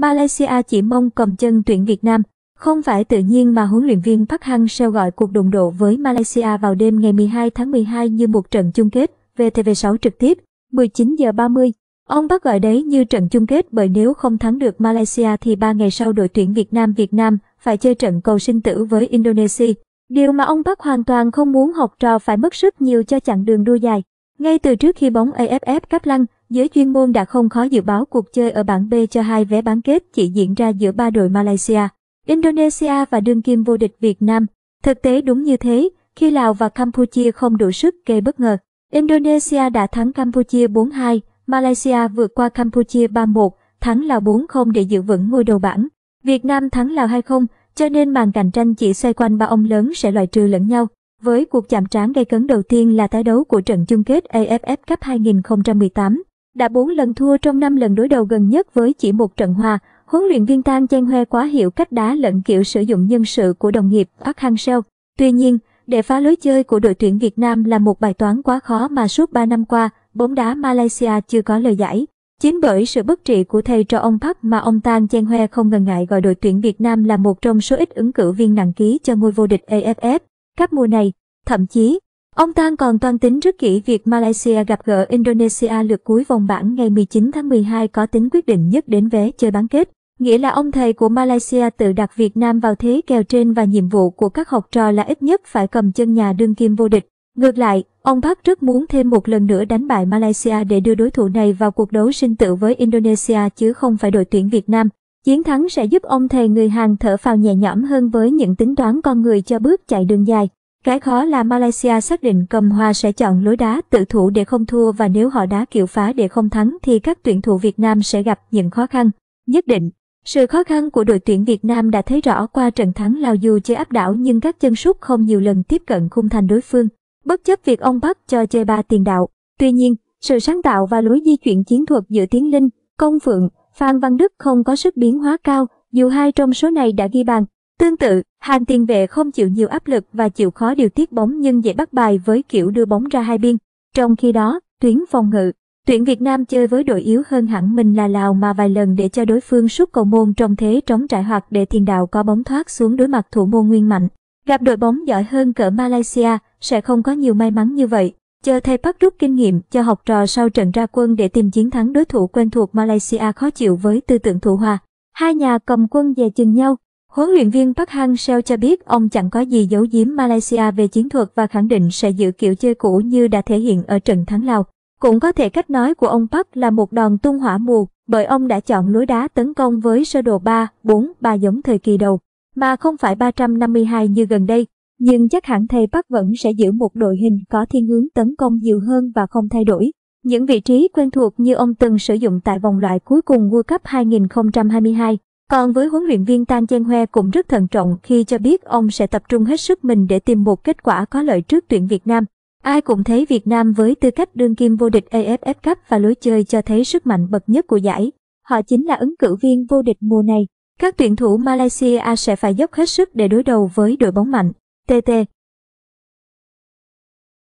Malaysia chỉ mong cầm chân tuyển Việt Nam. Không phải tự nhiên mà huấn luyện viên Park Hang-seo gọi cuộc đụng độ với Malaysia vào đêm ngày 12 tháng 12 như một trận chung kết VTV6 trực tiếp, 19 giờ 30. Ông bắt gọi đấy như trận chung kết bởi nếu không thắng được Malaysia thì 3 ngày sau đội tuyển Việt Nam Việt Nam phải chơi trận cầu sinh tử với Indonesia. Điều mà ông Park hoàn toàn không muốn học trò phải mất sức nhiều cho chặng đường đua dài. Ngay từ trước khi bóng AFF cắp lăng, Giới chuyên môn đã không khó dự báo cuộc chơi ở bảng B cho hai vé bán kết chỉ diễn ra giữa ba đội Malaysia, Indonesia và đương kim vô địch Việt Nam. Thực tế đúng như thế, khi Lào và Campuchia không đủ sức gây bất ngờ. Indonesia đã thắng Campuchia 4-2, Malaysia vượt qua Campuchia 3-1, thắng Lào 4-0 để giữ vững ngôi đầu bảng. Việt Nam thắng Lào 2-0, cho nên màn cạnh tranh chỉ xoay quanh ba ông lớn sẽ loại trừ lẫn nhau. Với cuộc chạm trán gây cấn đầu tiên là tái đấu của trận chung kết AFF Cup 2018, đã 4 lần thua trong 5 lần đối đầu gần nhất với chỉ một trận hòa. Huấn luyện viên Tang Cheng-hue quá hiểu cách đá lẫn kiểu sử dụng nhân sự của đồng nghiệp Park Hang-seo. Tuy nhiên, để phá lối chơi của đội tuyển Việt Nam là một bài toán quá khó mà suốt 3 năm qua, bóng đá Malaysia chưa có lời giải. Chính bởi sự bất trị của thầy trò ông Park mà ông Tang Cheng-hue không ngần ngại gọi đội tuyển Việt Nam là một trong số ít ứng cử viên nặng ký cho ngôi vô địch AFF. Các mùa này, thậm chí, Ông Tan còn toan tính rất kỹ việc Malaysia gặp gỡ Indonesia lượt cuối vòng bảng ngày 19 tháng 12 có tính quyết định nhất đến vé chơi bán kết. Nghĩa là ông thầy của Malaysia tự đặt Việt Nam vào thế kèo trên và nhiệm vụ của các học trò là ít nhất phải cầm chân nhà đương kim vô địch. Ngược lại, ông Park rất muốn thêm một lần nữa đánh bại Malaysia để đưa đối thủ này vào cuộc đấu sinh tử với Indonesia chứ không phải đội tuyển Việt Nam. Chiến thắng sẽ giúp ông thầy người Hàn thở phào nhẹ nhõm hơn với những tính toán con người cho bước chạy đường dài. Cái khó là Malaysia xác định cầm hòa sẽ chọn lối đá tự thủ để không thua và nếu họ đá kiểu phá để không thắng thì các tuyển thủ Việt Nam sẽ gặp những khó khăn. Nhất định, sự khó khăn của đội tuyển Việt Nam đã thấy rõ qua trận thắng Lào dù chơi áp đảo nhưng các chân sút không nhiều lần tiếp cận khung thành đối phương, bất chấp việc ông Bắc cho chơi ba tiền đạo. Tuy nhiên, sự sáng tạo và lối di chuyển chiến thuật giữa Tiến Linh, Công Phượng, Phan Văn Đức không có sức biến hóa cao, dù hai trong số này đã ghi bàn. Tương tự, Hàng tiền vệ không chịu nhiều áp lực và chịu khó điều tiết bóng nhưng dễ bắt bài với kiểu đưa bóng ra hai biên. Trong khi đó, tuyến phòng ngự, tuyển Việt Nam chơi với đội yếu hơn hẳn mình là Lào mà vài lần để cho đối phương sút cầu môn trong thế trống trải hoặc để tiền đạo có bóng thoát xuống đối mặt thủ môn nguyên mạnh. Gặp đội bóng giỏi hơn cỡ Malaysia sẽ không có nhiều may mắn như vậy. Chờ thầy Park rút kinh nghiệm cho học trò sau trận ra quân để tìm chiến thắng đối thủ quen thuộc Malaysia khó chịu với tư tưởng thủ hòa. Hai nhà cầm quân dè chừng nhau, Huấn luyện viên Park Hang-seo cho biết ông chẳng có gì giấu giếm Malaysia về chiến thuật và khẳng định sẽ giữ kiểu chơi cũ như đã thể hiện ở trận thắng Lào. Cũng có thể cách nói của ông Park là một đòn tung hỏa mù, bởi ông đã chọn lối đá tấn công với sơ đồ 3, 4, 3 giống thời kỳ đầu, mà không phải 352 như gần đây. Nhưng chắc hẳn thầy Park vẫn sẽ giữ một đội hình có thiên hướng tấn công nhiều hơn và không thay đổi. Những vị trí quen thuộc như ông từng sử dụng tại vòng loại cuối cùng World Cup 2022 còn với huấn luyện viên Tan Chen Hoe cũng rất thận trọng khi cho biết ông sẽ tập trung hết sức mình để tìm một kết quả có lợi trước tuyển Việt Nam. Ai cũng thấy Việt Nam với tư cách đương kim vô địch AFF Cup và lối chơi cho thấy sức mạnh bậc nhất của giải. Họ chính là ứng cử viên vô địch mùa này. Các tuyển thủ Malaysia sẽ phải dốc hết sức để đối đầu với đội bóng mạnh. TT